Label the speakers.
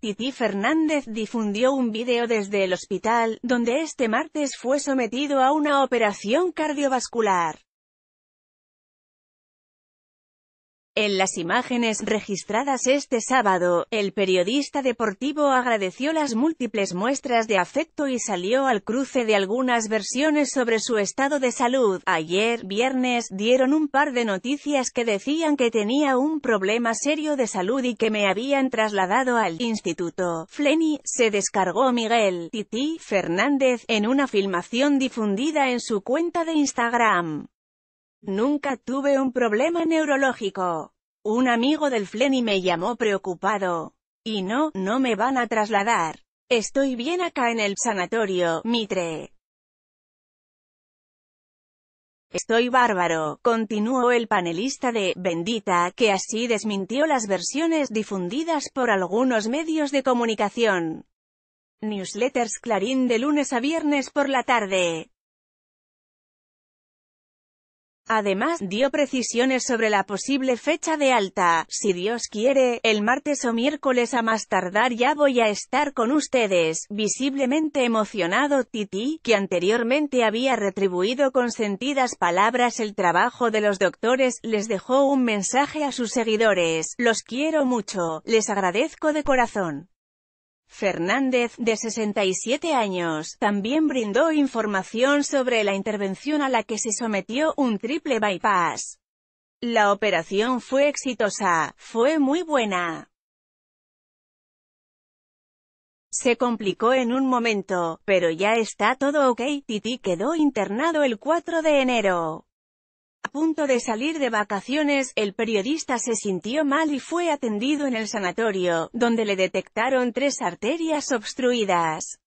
Speaker 1: Titi Fernández difundió un video desde el hospital, donde este martes fue sometido a una operación cardiovascular. En las imágenes registradas este sábado, el periodista deportivo agradeció las múltiples muestras de afecto y salió al cruce de algunas versiones sobre su estado de salud. Ayer, viernes, dieron un par de noticias que decían que tenía un problema serio de salud y que me habían trasladado al instituto. Fleni, se descargó Miguel Titi Fernández, en una filmación difundida en su cuenta de Instagram. Nunca tuve un problema neurológico. Un amigo del Fleni me llamó preocupado. Y no, no me van a trasladar. Estoy bien acá en el sanatorio, Mitre. Estoy bárbaro, continuó el panelista de Bendita, que así desmintió las versiones difundidas por algunos medios de comunicación. Newsletters Clarín de lunes a viernes por la tarde. Además, dio precisiones sobre la posible fecha de alta. Si Dios quiere, el martes o miércoles a más tardar ya voy a estar con ustedes. Visiblemente emocionado Titi, que anteriormente había retribuido con sentidas palabras el trabajo de los doctores, les dejó un mensaje a sus seguidores. Los quiero mucho, les agradezco de corazón. Fernández, de 67 años, también brindó información sobre la intervención a la que se sometió un triple bypass. La operación fue exitosa, fue muy buena. Se complicó en un momento, pero ya está todo ok, Titi quedó internado el 4 de enero. A punto de salir de vacaciones, el periodista se sintió mal y fue atendido en el sanatorio, donde le detectaron tres arterias obstruidas.